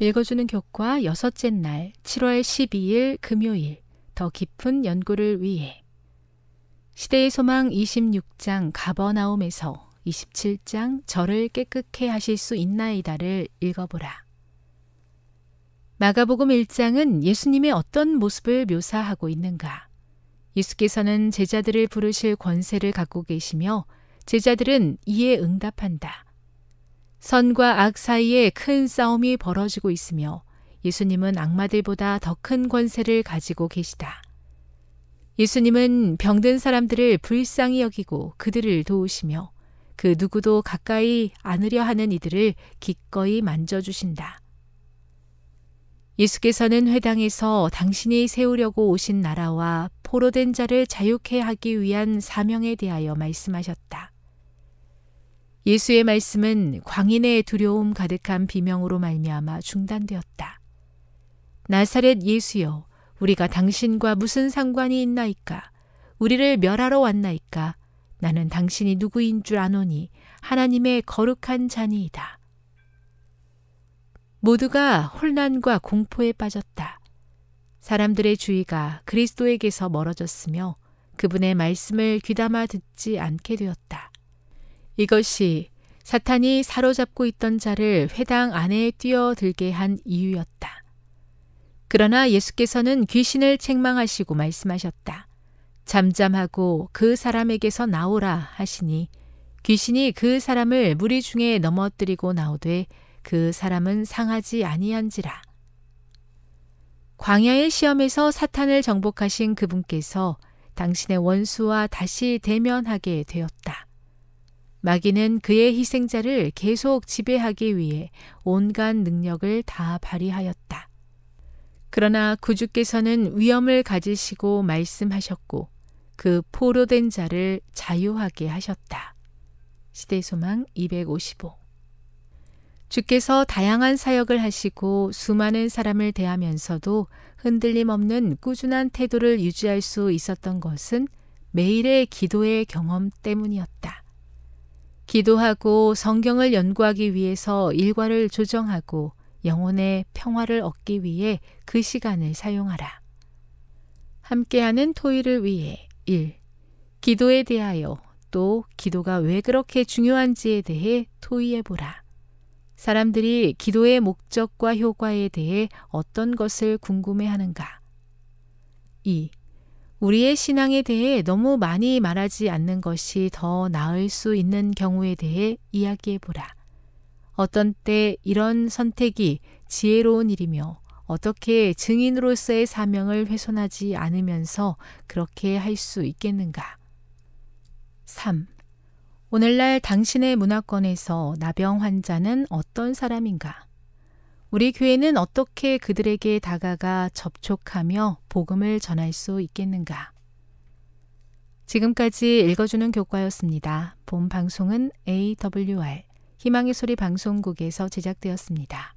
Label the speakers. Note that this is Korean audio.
Speaker 1: 읽어주는 교과 여섯째 날, 7월 12일 금요일, 더 깊은 연구를 위해. 시대의 소망 26장 가버나움에서 27장 저를 깨끗해 하실 수 있나이다를 읽어보라. 마가복음 1장은 예수님의 어떤 모습을 묘사하고 있는가? 예수께서는 제자들을 부르실 권세를 갖고 계시며 제자들은 이에 응답한다. 선과 악 사이에 큰 싸움이 벌어지고 있으며 예수님은 악마들보다 더 큰 권세를 가지고 계시다. 예수님은 병든 사람들을 불쌍히 여기고 그들을 도우시며 그 누구도 가까이 안으려 하는 이들을 기꺼이 만져주신다. 예수께서는 회당에서 당신이 세우려고 오신 나라와 포로된 자를 자유케 하기 위한 사명에 대하여 말씀하셨다. 예수의 말씀은 광인의 두려움 가득한 비명으로 말미암아 중단되었다. 나사렛 예수여, 우리가 당신과 무슨 상관이 있나이까? 우리를 멸하러 왔나이까? 나는 당신이 누구인 줄 아노니 하나님의 거룩한 자니이다. 모두가 혼란과 공포에 빠졌다. 사람들의 주의가 그리스도에게서 멀어졌으며 그분의 말씀을 귀담아 듣지 않게 되었다. 이것이 사탄이 사로잡고 있던 자를 회당 안에 뛰어들게 한 이유였다. 그러나 예수께서는 귀신을 책망하시고 말씀하셨다. 잠잠하고 그 사람에게서 나오라 하시니 귀신이 그 사람을 무리 중에 넘어뜨리고 나오되 그 사람은 상하지 아니한지라. 광야의 시험에서 사탄을 정복하신 그분께서 당신의 원수와 다시 대면하게 되었다. 마귀는 그의 희생자를 계속 지배하기 위해 온갖 능력을 다 발휘하였다. 그러나 구주께서는 위험을 가지시고 말씀하셨고 그 포로된 자를 자유하게 하셨다. 시대소망 255 주께서 다양한 사역을 하시고 수많은 사람을 대하면서도 흔들림 없는 꾸준한 태도를 유지할 수 있었던 것은 매일의 기도의 경험 때문이었다. 기도하고 성경을 연구하기 위해서 일과를 조정하고 영혼의 평화를 얻기 위해 그 시간을 사용하라. 함께하는 토의를 위해 1. 기도에 대하여 또 기도가 왜 그렇게 중요한지에 대해 토의해보라. 사람들이 기도의 목적과 효과에 대해 어떤 것을 궁금해 하는가? 2. 우리의 신앙에 대해 너무 많이 말하지 않는 것이 더 나을 수 있는 경우에 대해 이야기해 보라. 어떤 때 이런 선택이 지혜로운 일이며 어떻게 증인으로서의 사명을 훼손하지 않으면서 그렇게 할 수 있겠는가? 3. 오늘날 당신의 문화권에서 나병 환자는 어떤 사람인가? 우리 교회는 어떻게 그들에게 다가가 접촉하며 복음을 전할 수 있겠는가? 지금까지 읽어주는 교과였습니다. 본 방송은 AWR 희망의 소리 방송국에서 제작되었습니다.